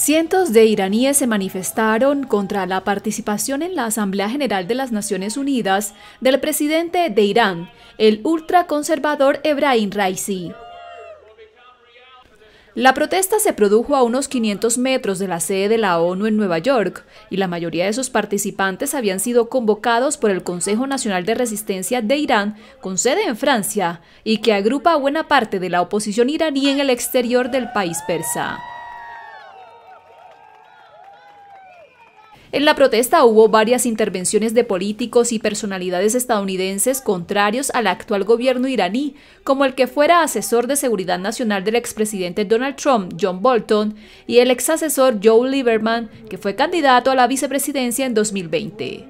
Cientos de iraníes se manifestaron contra la participación en la Asamblea General de las Naciones Unidas del presidente de Irán, el ultraconservador Ebrahim Raisi. La protesta se produjo a unos 500 metros de la sede de la ONU en Nueva York y la mayoría de sus participantes habían sido convocados por el Consejo Nacional de Resistencia de Irán, con sede en Francia, y que agrupa a buena parte de la oposición iraní en el exterior del país persa. En la protesta hubo varias intervenciones de políticos y personalidades estadounidenses contrarios al actual gobierno iraní, como el que fuera asesor de seguridad nacional del expresidente Donald Trump, John Bolton, y el exasesor Joe Lieberman, que fue candidato a la vicepresidencia en 2020.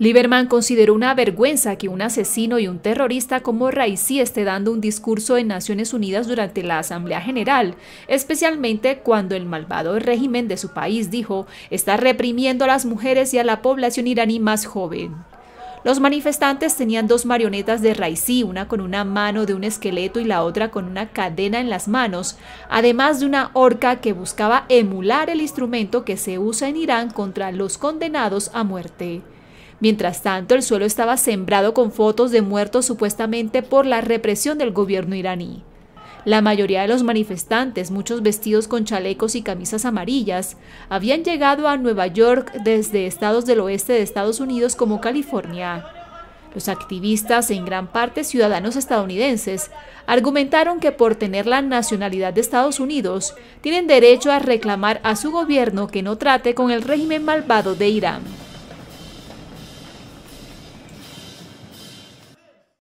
Lieberman consideró una vergüenza que un asesino y un terrorista como Raisi esté dando un discurso en Naciones Unidas durante la Asamblea General, especialmente cuando el malvado régimen de su país, dijo, está reprimiendo a las mujeres y a la población iraní más joven. Los manifestantes tenían dos marionetas de Raisi, una con una mano de un esqueleto y la otra con una cadena en las manos, además de una horca que buscaba emular el instrumento que se usa en Irán contra los condenados a muerte. Mientras tanto, el suelo estaba sembrado con fotos de muertos supuestamente por la represión del gobierno iraní. La mayoría de los manifestantes, muchos vestidos con chalecos y camisas amarillas, habían llegado a Nueva York desde estados del oeste de Estados Unidos como California. Los activistas, en gran parte ciudadanos estadounidenses, argumentaron que por tener la nacionalidad de Estados Unidos, tienen derecho a reclamar a su gobierno que no trate con el régimen malvado de Irán.